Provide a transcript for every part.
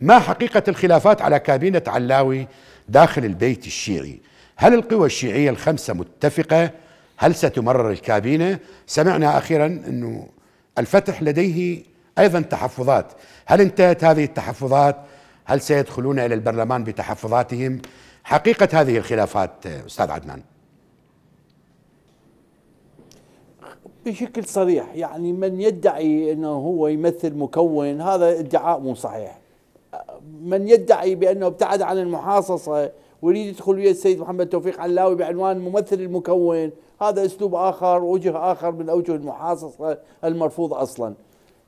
ما حقيقة الخلافات على كابينة علاوي داخل البيت الشيعي هل القوى الشيعية الخمسة متفقة هل ستمرر الكابينة سمعنا أخيرا أنه الفتح لديه أيضا تحفظات هل انتهت هذه التحفظات هل سيدخلون إلى البرلمان بتحفظاتهم حقيقة هذه الخلافات أستاذ عدنان بشكل صريح يعني من يدعي انه هو يمثل مكون هذا ادعاء مو صحيح من يدعي بأنه ابتعد عن المحاصصة ويريد يدخل ويا السيد محمد توفيق علاوي بعنوان ممثل المكون هذا أسلوب آخر وجه آخر من أوجه المحاصصة المرفوض أصلا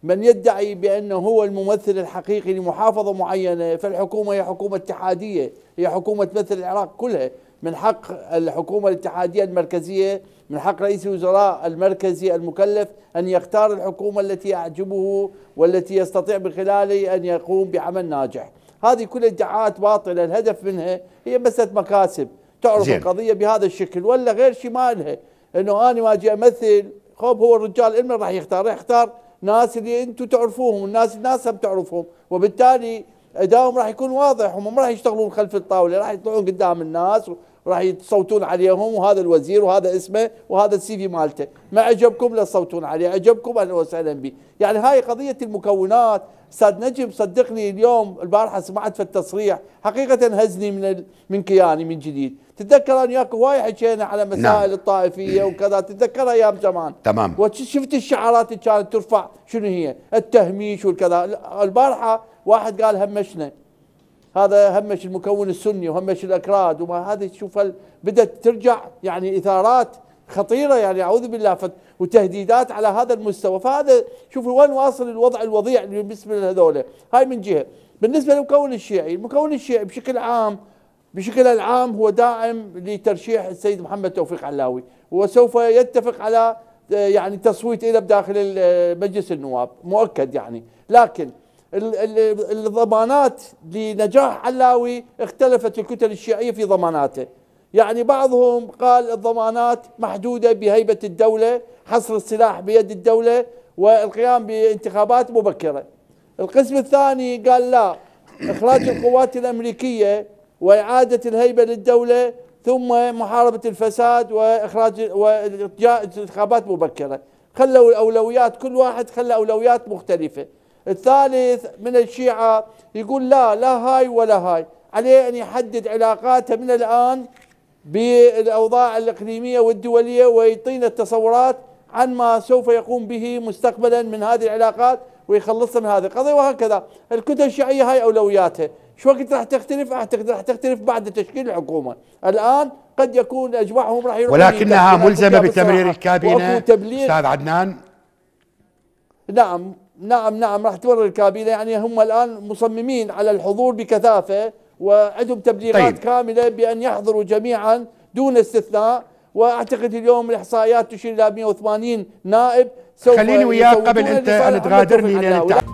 من يدعي بأنه هو الممثل الحقيقي لمحافظة معينة فالحكومة هي حكومة اتحادية هي حكومة تمثل العراق كلها من حق الحكومة الاتحادية المركزية من حق رئيس الوزراء المركزي المكلف أن يختار الحكومة التي يعجبه والتي يستطيع من خلاله أن يقوم بعمل ناجح هذه كل ادعاءات باطلة الهدف منها هي بس مكاسب تعرف زين. القضية بهذا الشكل ولا غير شيء ما لها أنه أنا ما أجي أمثل خب هو الرجال إما راح يختار راح يختار ناس اللي أنتم تعرفوهم الناس الناس هم تعرفهم وبالتالي ادائهم راح يكون واضح هم راح يشتغلون خلف الطاوله راح يطلعون قدام الناس راح يتصوتون عليهم وهذا الوزير وهذا اسمه وهذا السي في مالته ما عجبكم لا تصوتون عليه عجبكم اهلا وسهلا به يعني هاي قضيه المكونات استاذ نجم صدقني اليوم البارحه سمعت في التصريح حقيقه هزني من ال... من كياني من جديد تتذكر انا وياك هواي حكينا على نعم. مسائل نعم. الطائفيه وكذا تتذكر ايام زمان تمام وشفت الشعارات اللي كانت ترفع شنو هي التهميش والكذا البارحه واحد قال همشنا هذا همش المكون السني وهمش الاكراد وما هذه تشوف بدات ترجع يعني اثارات خطيره يعني اعوذ بالله وتهديدات على هذا المستوى فهذا شوف وين واصل الوضع الوضيع بالنسبه لهذول هاي من جهه بالنسبه للمكون الشيعي المكون الشيعي بشكل عام بشكل العام هو داعم لترشيح السيد محمد توفيق علاوي وسوف يتفق على آه، يعني تصويت إلى بداخل آه، مجلس النواب مؤكد يعني لكن الضمانات لنجاح علاوي اختلفت الكتل الشيعية في ضماناته يعني بعضهم قال الضمانات محدودة بهيبة الدولة حصر السلاح بيد الدولة والقيام بانتخابات مبكرة القسم الثاني قال لا إخراج القوات الأمريكية وإعادة الهيبة للدولة ثم محاربة الفساد وإخراج وانتخابات انتخابات مبكرة خلوا الأولويات كل واحد خلى أولويات مختلفة الثالث من الشيعة يقول لا لا هاي ولا هاي عليه أن يحدد علاقاته من الآن بالأوضاع الإقليمية والدولية ويعطينا التصورات عن ما سوف يقوم به مستقبلا من هذه العلاقات ويخلصنا من هذه القضية وهكذا الكتل الشيعية هاي أولوياتها شو وقت راح تختلف أعتقد راح تختلف بعد تشكيل الحكومة الآن قد يكون أجمعهم راح ولكنها ملزمة بتمرير الكابينة أستاذ عدنان نعم نعم نعم راح تورى الكابينه يعني هم الان مصممين على الحضور بكثافه وعندهم تبليغات طيب. كامله بان يحضروا جميعا دون استثناء واعتقد اليوم الاحصائيات تشير الى 180 نائب سوف خليني وياك قبل انت تغادرني لان